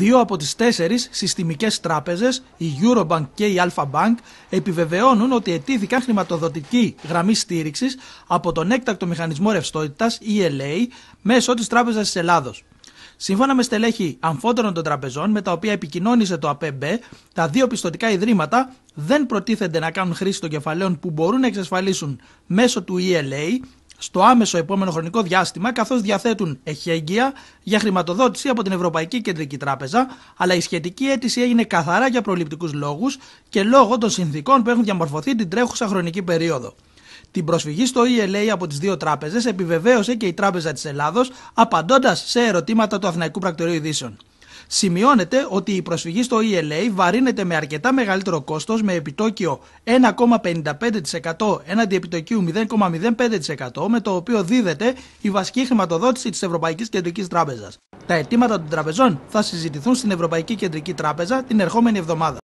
Δύο από τις τέσσερις συστημικές τράπεζες, η Eurobank και η Alpha Bank, επιβεβαιώνουν ότι ετήθηκαν χρηματοδοτική γραμμή στήριξης από τον έκτακτο μηχανισμό ρευστότητας, ELA, μέσω της Τράπεζας της Ελλάδος. Σύμφωνα με στελέχη αμφότερων των τραπεζών, με τα οποία επικοινώνησε το ΑΠΕΜΠΕ, τα δύο πιστοτικά ιδρύματα δεν προτίθενται να κάνουν χρήση των κεφαλαίων που μπορούν να εξασφαλίσουν μέσω του ELA στο άμεσο επόμενο χρονικό διάστημα, καθώς διαθέτουν εχέγγυα για χρηματοδότηση από την Ευρωπαϊκή Κεντρική Τράπεζα, αλλά η σχετική αίτηση έγινε καθαρά για προληπτικούς λόγους και λόγω των συνθήκων που έχουν διαμορφωθεί την τρέχουσα χρονική περίοδο. Την προσφυγή στο ELA από τις δύο τράπεζες επιβεβαίωσε και η Τράπεζα της Ελλάδος, απαντώντας σε ερωτήματα του Αθηναϊκού Πρακτορείου Ειδήσεων σημειώνεται ότι η προσφυγή στο ELA βαρύνεται με αρκετά μεγαλύτερο κόστος με επιτόκιο 1,55% έναντι επιτοκίου 0,05% με το οποίο δίδεται η βασική χρηματοδότηση της Ευρωπαϊκής Κεντρικής Τράπεζας. Τα αιτήματα των τραπεζών θα συζητηθούν στην Ευρωπαϊκή Κεντρική Τράπεζα την ερχόμενη εβδομάδα.